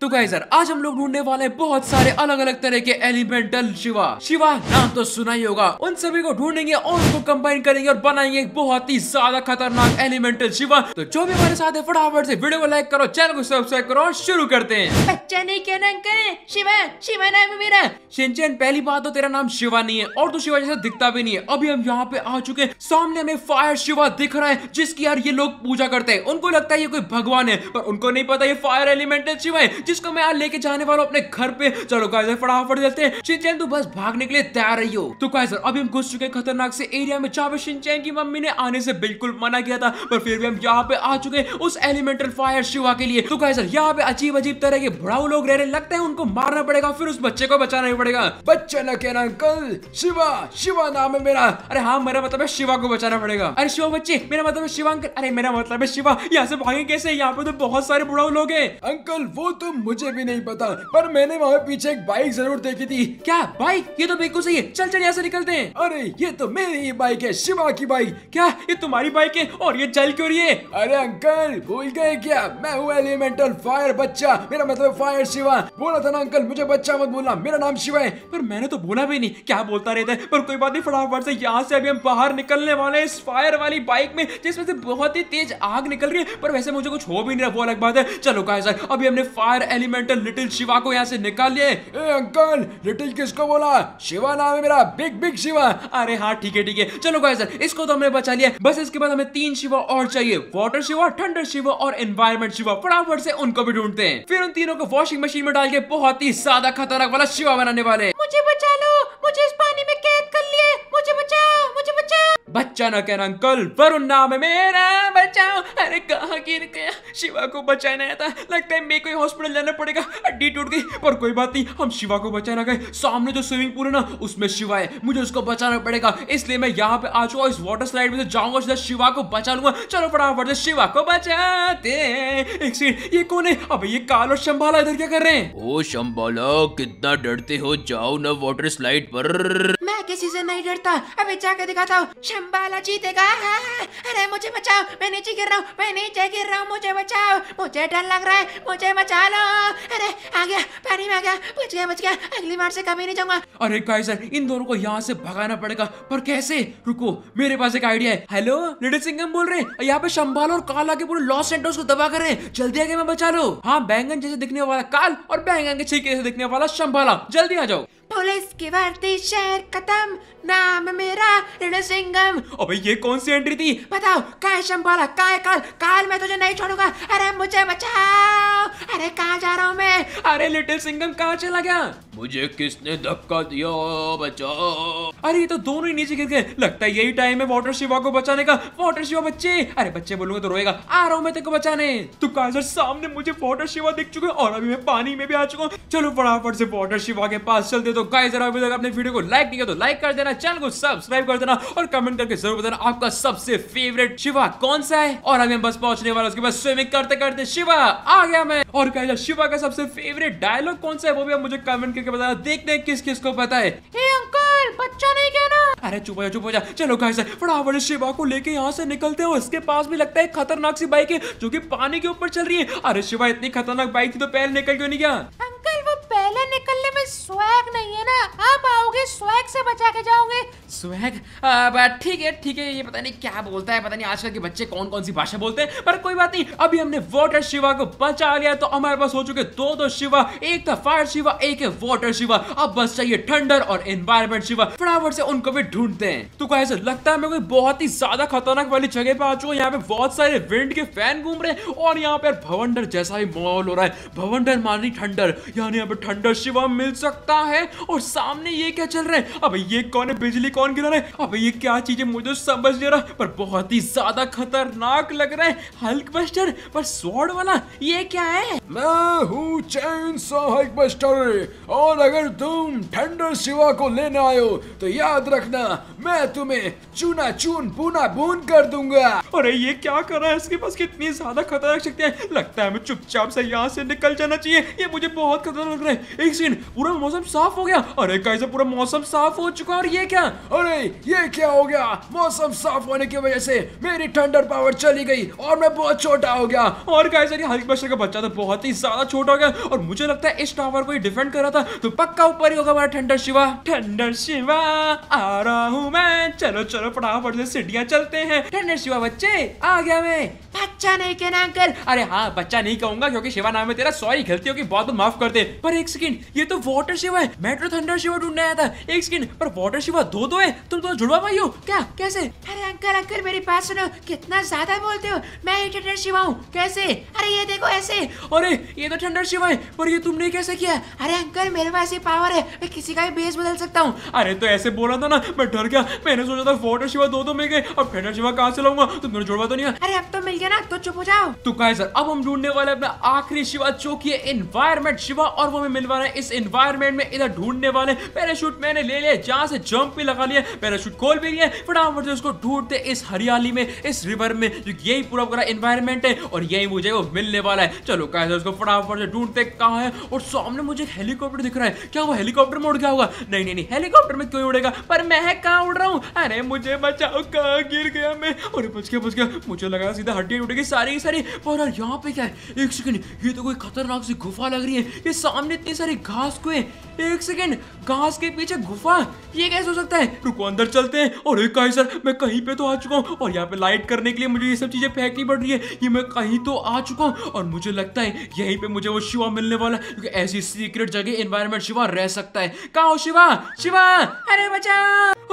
तो गाइजर आज हम लोग ढूंढने वाले हैं बहुत सारे अलग अलग तरह के एलिमेंटल शिवा शिवा नाम तो सुना ही होगा उन सभी को ढूंढेंगे और उनको कंबाइन करेंगे और बनाएंगे एक बहुत ही ज्यादा खतरनाक एलिमेंटल शिवा तो जो भी हमारे साथ है फटाफट से वीडियो को लाइक करो चैनल को सब्सक्राइब करो और शुरू करते हैं बच्चा नहीं क्या नाम करे शिवा शिवा नाम है मेरा शिंचन पहली बात तो तेरा नाम शिवा नहीं है और तो शिवा जैसा दिखता भी नहीं है अभी हम यहाँ पे आ चुके हैं सामने हमें फायर शिवा दिख रहा है जिसकी यार ये लोग पूजा करते हैं उनको लगता है ये कोई भगवान है पर उनको नहीं पता ये फायर एलिमेंटल शिवा है जिसको मैं यहाँ लेके जाने वाला हूँ अपने घर पे चलो कैसे फटाफट चलते हैं शिनचैन तो बस भागने के लिए तैयार रही हो तो गाइजर अभी हम घुस चुके हैं खतरनाक से एरिया में चावे पे की मम्मी ने आने से बिल्कुल मना किया था पर फिर भी हम यहाँ पे आ चुके उस एलिमेंटल फायर शिवा के लिए तो गाइजर यहाँ पे अजीब अजीब तरह के भड़ाऊ लोग रह रहे लगता है उनको मारना पड़ेगा फिर उस बच्चे को बचाना ही पड़ेगा बच्चा ना कहना अंकल शिवा शिवा नाम है मेरा अरे हाँ मेरा मतलब है शिवा को बचाना पड़ेगा अरे शिवा बच्चे मेरा मतलब है शिवा अंकल अरे मेरा मतलब है शिवा यहाँ से भागे कैसे यहाँ पे तो बहुत सारे बुढ़ाऊ लोग हैं अंकल वो तो मुझे भी नहीं पता पर मैंने वहाँ पीछे एक बाइक जरूर देखी थी क्या बाइक ये तो बिल्कुल सही है चल चल यहाँ से निकलते हैं अरे ये तो मेरी ही बाइक है शिवा की बाइक क्या ये तुम्हारी बाइक है और ये चल क्यों रही है अरे अंकल भूल गए क्या मैं हूँ एलिमेंटल फायर बच्चा मेरा मतलब फायर शिवा बोला था ना अंकल मुझे बच्चा मत बोलना मेरा नाम शिवा है पर मैंने तो बोला भी नहीं क्या बोलता रहता है पर कोई बात नहीं फटाफट से यहाँ से अभी हम बाहर निकलने वाले इस फायर वाली बाइक में जिसमें से बहुत ही तेज आग निकल रही है पर वैसे मुझे कुछ हो भी नहीं रहा वो अलग बात है चलो कहा अभी हमने फायर एलिमेंटल लिटिल शिवा को यहाँ से निकाल लिए अंकल लिटिल किसको बोला शिवा नाम है मेरा बिग बिग शिवा अरे हाँ ठीक है ठीक है चलो गाइस सर इसको तो हमने बचा लिया बस इसके बाद हमें तीन शिवा और चाहिए वाटर शिवा ठंडर शिवा और एनवायरमेंट शिवा फटाफट से उनको भी ढूंढते हैं फिर उन तीनों को वॉशिंग मशीन में डाल के बहुत ही ज्यादा खतरनाक वाला शिवा बनाने वाले मुझे बचा लो मुझे इस बच्चा ना कहना अंकल वरुण नाम है मेरा बचाओ अरे कहा गिर गया शिवा को बचाना आया था लगता है मेरे को हॉस्पिटल जाना पड़ेगा हड्डी टूट गई पर कोई बात नहीं हम शिवा को बचाना गए सामने जो स्विमिंग पूल है ना उसमें शिवा है मुझे उसको बचाना पड़ेगा इसलिए मैं यहाँ पे आ चुका इस वाटर स्लाइड में से जाऊंगा सीधा शिवा को बचा लूंगा चलो फटाफट से शिवा को बचाते एक सेकंड ये कौन है अब ये काल और शंबाला इधर क्या कर रहे हैं ओ शंबाला कितना डरते हो जाओ ना वाटर स्लाइड पर मैं किसी से नहीं डरता अबे जाकर दिखाता हूँ बालाजी देगा अरे मुझे बचाओ मैं नीचे गिर रहा हूँ मैं नीचे गिर रहा हूँ मुझे बचाओ मुझे डर लग रहा है मुझे बचा लो अरे आ गया पानी में आ गया बच गया बच गया अगली बार से कभी नहीं जाऊंगा अरे सर इन दोनों को यहाँ से भगाना पड़ेगा पर कैसे रुको मेरे पास एक आइडिया है हेलो लिटिल सिंगम बोल रहे हैं यहाँ पे शंबाल और काला के पूरे लॉस सेंटर्स को दबा कर रहे हैं जल्दी आगे मैं बचा लो हाँ बैंगन जैसे दिखने वाला काल और बैंगन के छीके जैसे दिखने वाला शंबाला जल्दी आ जाओ पुलिस की वर्दी शहर खत्म नाम मेरा रण सिंह शम अबे ये कौन सी एंट्री थी बताओ का है शम बोला का है काल काल मैं तुझे नहीं छोड़ूंगा अरे मुझे बचाओ अरे कहाँ जा रहा हूँ मैं अरे लिटिल सिंगम कहाँ चला गया मुझे किसने धक्का दिया बचाओ अरे ये तो दोनों ही नीचे गिर गए लगता है यही टाइम है वाटर शिवा को बचाने का वाटर शिवा बच्चे अरे बच्चे बोलूंगा तो रोएगा आ रहा हूँ मैं तेको बचाने तो कहा सामने मुझे वाटर शिवा दिख चुके और अभी मैं पानी में भी आ चुका हूँ चलो फटाफट से वाटर शिवा के पास चलते तो गाइजर अभी तक अपने वीडियो को लाइक नहीं किया तो लाइक कर देना चैनल को सब्सक्राइब कर देना और कमेंट करके जरूर बताना आपका सबसे फेवरेट शिवा कौन सा है और अभी हम बस पहुंचने वाला उसके बाद स्विमिंग करते करते शिवा आ गया मैं और गाइजर शिवा का सबसे फेवरेट डायलॉग कौन सा है वो भी आप मुझे कमेंट करके बताना देखते हैं किस किस को पता है बच्चा नहीं कहना अरे चुप हो जा चुप हो जा चलो गाइस फटाफट शिवा को लेके यहाँ से निकलते हो इसके पास भी लगता है खतरनाक सी बाइक है जो की पानी के ऊपर चल रही है अरे शिवा इतनी खतरनाक बाइक थी तो पहले निकल क्यों नहीं गया अंकल वो पहले निकलने में स्वैग नहीं है ना आप आओगे स्वैग से बचा के जाओगे स्वैग ठीक है ठीक है ये पता नहीं क्या बोलता है पता नहीं आजकल के बच्चे कौन कौन सी भाषा बोलते हैं पर कोई बात नहीं अभी हमने वाटर शिवा को बचा लिया तो हमारे पास हो चुके दो दो शिवा एक था फायर शिवा एक है वाटर शिवा अब बस चाहिए थंडर और एनवायरमेंट शिवा फटाफट से उनको भी ढूंढते हैं तो कैसे लगता है मैं कोई बहुत ही ज्यादा खतरनाक वाली जगह पे आ चुका यहाँ पे बहुत सारे विंड के फैन घूम रहे हैं और यहाँ पे भवंडर जैसा ही माहौल हो रहा है भवंडर मानी ठंडर यानी यहाँ पे ठंडर शिवा मिल सकता है और सामने ये क्या चल रहा है अब ये कौन है बिजली कौन गिरा है अब ये क्या चीज है मुझे तो समझ नहीं रहा पर बहुत ही ज्यादा खतरनाक लग रहा है हल्क बस्टर पर स्वॉर्ड वाला ये क्या है मैं हूँ चैन हल्क बस्टर और अगर तुम थंडर शिवा को लेने आयो तो याद रखना मैं तुम्हें चूना चून पूना बून कर दूंगा अरे ये क्या कर रहा है इसके पास कितनी ज्यादा खतरनाक शक्ति है लगता है मैं चुपचाप से यहाँ से निकल जाना चाहिए ये मुझे बहुत खतरनाक लग रहा है एक सीन पूरा मौसम साफ हो गया अरे कैसे पूरा मौसम साफ हो चुका और ये क्या अरे ये क्या हो गया मौसम साफ होने की वजह से मेरी थंडर पावर चली गई और मैं बहुत छोटा हो गया और गाइस यार हल्क बशर का बच्चा तो बहुत ही ज्यादा छोटा हो गया और मुझे लगता है इस टावर को ही डिफेंड कर रहा था तो पक्का ऊपर ही होगा हमारा थंडर शिवा थंडर शिवा आ रहा हूँ मैं चलो चलो फटाफट से सीढ़ियाँ चलते हैं थंडर शिवा बच्चे आ गया मैं बच्चा नहीं कहना अंकल अरे हाँ बच्चा नहीं कहूंगा क्योंकि शिवा नाम है तेरा सॉरी गलती होगी बहुत बहुत तो माफ कर दे पर एक सेकंड ये तो वाटर शिवा है मेट्रो थंडर शिवा ढूंढने आया था एक सेकंड पर वाटर शिवा दो दो ओए तुम तो जुड़वा भाई हो क्या कैसे अरे अंकल अंकल मेरी बात सुनो कितना ज्यादा बोलते हो मैं ये ठंडर शिवा हूँ कैसे अरे ये देखो ऐसे अरे ये तो ठंडर शिवा है पर ये तुमने कैसे किया अरे अंकल मेरे पास ये पावर है मैं किसी का भी बेस बदल सकता हूँ अरे तो ऐसे बोला था ना मैं डर गया मैंने सोचा था फोटो शिवा दो दो मिल गए अब ठंडर शिवा कहाँ से लाऊंगा तुम मेरे जुड़वा तो नहीं अरे अब तो मिल गया ना तो चुप हो जाओ तो कहा सर अब हम ढूंढने वाले अपना आखिरी शिवा जो की एनवायरमेंट शिवा और वो हमें रहे हैं इस एनवायरमेंट में इधर ढूंढने वाले पैराशूट मैंने ले लिया जहाँ से जम्प भी लगा वाली है पैराशूट खोल भी नहीं है फटाफट से उसको ढूंढते इस हरियाली में इस रिवर में जो यही पूरा पूरा इन्वायरमेंट है और यही मुझे वो मिलने वाला है चलो कैसे उसको फटाफट से ढूंढते कहाँ है और सामने मुझे एक हेलीकॉप्टर दिख रहा है क्या वो हेलीकॉप्टर में उड़ गया होगा नहीं नहीं नहीं हेलीकॉप्टर में क्यों उड़ेगा पर मैं कहाँ उड़ रहा हूँ अरे मुझे बचाओ कहाँ गिर गया मैं और बच गया बच गया मुझे लगा सीधा हड्डी उड़ेगी सारी की सारी पर यहाँ पे क्या है एक सेकेंड ये तो कोई खतरनाक सी गुफा लग रही है ये सामने इतनी सारी घास को एक सेकेंड घास के पीछे गुफा ये कैसे हो सकता है रुको अंदर चलते हैं और कहीं सर मैं कहीं पे तो आ चुका हूँ और यहाँ पे लाइट करने के लिए मुझे ये सब चीज़ें फेंकनी पड़ रही है ये मैं कहीं तो आ चुका हूँ और मुझे लगता है यहीं पे मुझे वो शिवा मिलने वाला है क्योंकि ऐसी सीक्रेट जगह इन्वायरमेंट शिवा रह सकता है कहा हो शिवा शिवा अरे बचा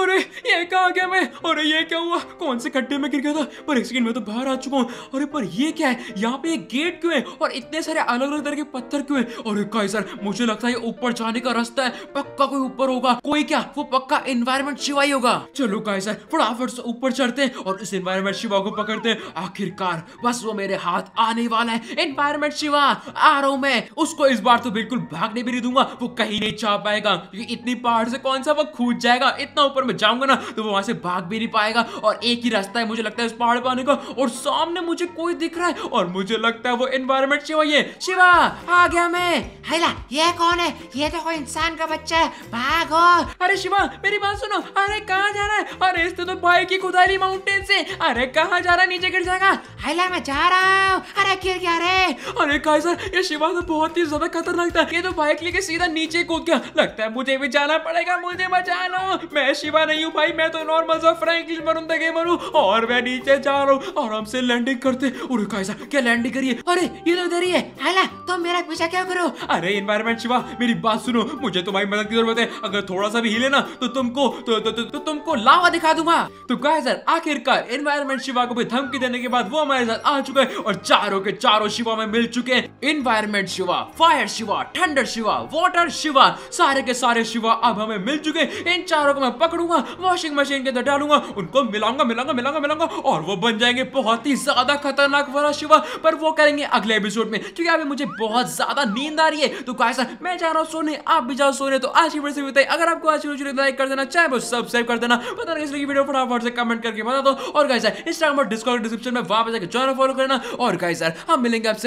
अरे ये कहा गया मैं अरे ये क्या हुआ कौन से खड्डे में गिर गया था पर एक सेकंड तो बाहर आ चुका हूँ अरे पर ये क्या है यहाँ पे एक गेट क्यों है और इतने सारे अलग अलग तरह के पत्थर क्यों है और एक सर मुझे लगता है ऊपर जाने का रास्ता है पक्का कोई ऊपर होगा कोई क्या वो पक्का इन्वायरमेंट एनवायरमेंट शिवा ही होगा चलो गाइस फटाफट से ऊपर चढ़ते हैं और इस एनवायरमेंट शिवा को पकड़ते हैं आखिरकार बस वो मेरे हाथ आने वाला है एनवायरमेंट शिवा आ रहा हूं मैं उसको इस बार तो बिल्कुल भागने भी नहीं दूंगा वो कहीं नहीं छा पाएगा क्योंकि इतनी पहाड़ से कौन सा वो कूद जाएगा इतना ऊपर में जाऊंगा ना तो वो वहां से भाग भी नहीं पाएगा और एक ही रास्ता है मुझे लगता है उस पहाड़ पर आने का और सामने मुझे कोई दिख रहा है और मुझे लगता है वो एनवायरमेंट शिवा ये शिवा आ गया मैं हेला ये कौन है ये तो कोई इंसान का बच्चा है भागो अरे शिवा मेरी बात सुनो हो अरे कहाँ जा रहा है अरे तो, तो भाई की खुदाली माउंटेन से अरे कहाँ जा रहा है नीचे गिर जाएगा अला मैं जा रहा हूँ अरे गिर गया अरे है अरे कैसा ये शिवा तो बहुत ही ज्यादा खतरनाक था ये तो बाइक लेके सीधा नीचे को गया लगता है मुझे भी जाना पड़ेगा मुझे बचा लो मैं शिवा नहीं हूँ भाई मैं तो नॉर्मल सा फ्रैंकलिन मरून तक मरू और मैं नीचे जा रहा हूँ आराम से लैंडिंग करते अरे कैसा क्या लैंडिंग करिए अरे ये तो उधर ही है हाला तो मेरा पीछा क्या करो अरे इन्वायरमेंट शिवा मेरी बात सुनो मुझे तुम्हारी तो मदद की जरूरत है अगर थोड़ा सा भी हिले ना तो तुमको तो, तो, तो, तो तुमको लावा दिखा दूंगा तो सर आखिरकार इन्वायरमेंट शिवा को भी धमकी देने के बाद वो हमारे साथ आ चुका है और चारों के चारों शिवा में मिल चुके हैं environment Shiva fire Shiva thunder Shiva water Shiva सारे के सारे शिवा अब हमें मिल चुके इन चारों को मैं पकड़ूंगा वॉशिंग मशीन के अंदर डालूंगा उनको मिलाऊंगा मिलाऊंगा मिलाऊंगा मिलाऊंगा और वो बन जाएंगे बहुत ही ज्यादा खतरनाक वाला शिवा पर वो करेंगे अगले एपिसोड में क्योंकि अभी मुझे बहुत ज्यादा नींद आ रही है तो कहा मैं जा रहा हूँ सोने आप भी जाओ सोने तो आज की वीडियो से बताइए अगर आपको आज वीडियो लाइक कर देना चाहे वो सब्सक्राइब कर देना पता नहीं इसलिए वीडियो फटाफट से कमेंट करके बता दो और कैसे इंस्टाग्राम और डिस्कॉर्ड डिस्क्रिप्शन में वापस जाकर ज्वाइन फॉलो करना और कैसे हम मिलेंगे आपसे